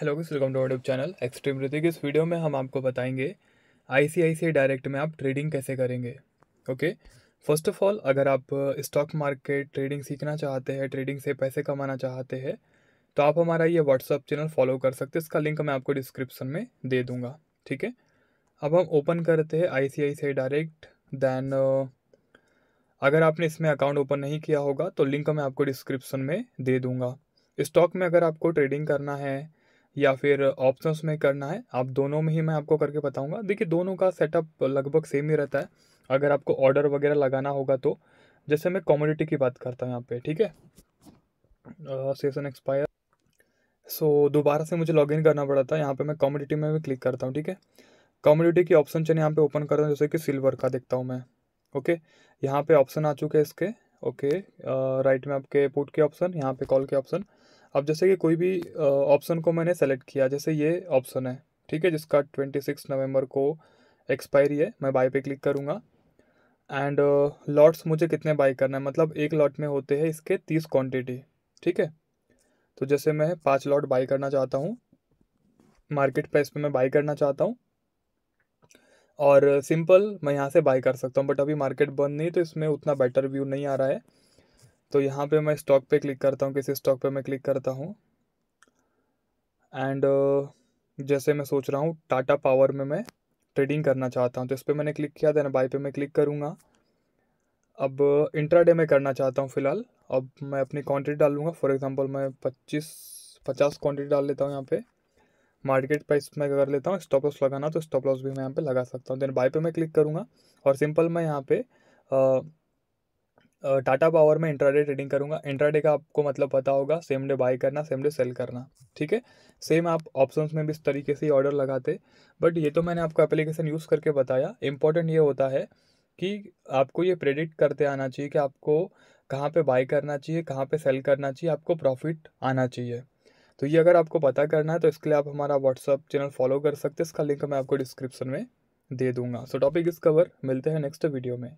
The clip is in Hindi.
hello guys welcome to YouTube channel extreme Hrithik इस वीडियो में हम आपको बताएंगे आईसीआईसीआई डायरेक्ट में आप ट्रेडिंग कैसे करेंगे ओके फर्स्ट ऑफ ऑल अगर आप स्टॉक मार्केट ट्रेडिंग सीखना चाहते हैं ट्रेडिंग से पैसे कमाना चाहते हैं तो आप हमारा ये व्हाट्सअप चैनल फॉलो कर सकते हैं इसका लिंक मैं आपको डिस्क्रिप्सन में दे दूँगा ठीक है अब हम ओपन करते हैं आई डायरेक्ट दैन अगर आपने इसमें अकाउंट ओपन नहीं किया होगा तो लिंक मैं आपको डिस्क्रिप्सन में दे दूँगा स्टॉक में अगर आपको ट्रेडिंग करना है या फिर ऑप्शंस में करना है आप दोनों में ही मैं आपको करके बताऊंगा देखिए दोनों का सेटअप लगभग सेम ही रहता है अगर आपको ऑर्डर वगैरह लगाना होगा तो जैसे मैं कॉमोडिटी की बात करता हूँ यहाँ पे ठीक है सेशन एक्सपायर सो दोबारा से मुझे लॉगिन करना पड़ा था यहाँ पे मैं कॉमोडिटी में भी क्लिक करता हूँ ठीक है कॉमोडिटी की ऑप्शन चलिए यहाँ पे ओपन करता हूँ जैसे कि सिल्वर का देखता हूँ मैं ओके यहाँ पे ऑप्शन आ चुके हैं इसके ओके राइट में आपके पुट के ऑप्शन यहाँ पे कॉल के ऑप्शन अब जैसे कि कोई भी ऑप्शन को मैंने सेलेक्ट किया जैसे ये ऑप्शन है ठीक है जिसका ट्वेंटी सिक्स नवम्बर को एक्सपायरी है मैं बाई पे क्लिक करूँगा एंड लॉट्स मुझे कितने बाई करना है मतलब एक लॉट में होते हैं इसके तीस क्वान्टिटी ठीक है तो जैसे मैं पाँच लॉट बाई करना चाहता हूँ मार्केट प्राइस पे मैं बाई करना चाहता हूँ और सिंपल मैं यहाँ से बाई कर सकता हूँ बट अभी मार्केट बंद नहीं तो इसमें उतना बेटर व्यू नहीं आ रहा है तो यहाँ पे मैं स्टॉक पे क्लिक करता हूँ किसी स्टॉक पे मैं क्लिक करता हूँ एंड uh, जैसे मैं सोच रहा हूँ टाटा पावर में मैं ट्रेडिंग करना चाहता हूँ तो इस पर मैंने क्लिक किया देन बाई पे मैं क्लिक करूँगा अब इंट्राडे uh, में करना चाहता हूँ फ़िलहाल अब मैं अपनी क्वांटिटी डालूँगा फॉर एग्जांपल मैं पच्चीस पचास क्वांटिटी डाल लेता हूँ यहाँ पे मार्केट प्राइस मैं कर लेता हूँ स्टॉप लॉस लगाना तो स्टॉप लॉस भी मैं यहाँ पे लगा सकता हूँ देन बाय पे मैं क्लिक करूँगा और सिंपल मैं यहाँ पे uh, टाटा पावर में इंट्राडे ट्रेडिंग करूँगा इंट्राडे का आपको मतलब पता होगा सेम डे बाय करना सेम डे सेल करना ठीक है सेम आप ऑप्शंस में भी इस तरीके से ऑर्डर लगाते बट ये तो मैंने आपको एप्लीकेशन यूज़ करके बताया इंपॉर्टेंट ये होता है कि आपको ये प्रेडिक्ट करते आना चाहिए कि आपको कहाँ पे बाय करना चाहिए कहाँ पे सेल करना चाहिए आपको प्रॉफिट आना चाहिए तो ये अगर आपको पता करना है तो इसके लिए आप हमारा व्हाट्सअप चैनल फॉलो कर सकते हैं इसका लिंक मैं आपको डिस्क्रिप्शन में दे दूंगा सो टॉपिक इस कवर मिलते हैं नेक्स्ट वीडियो में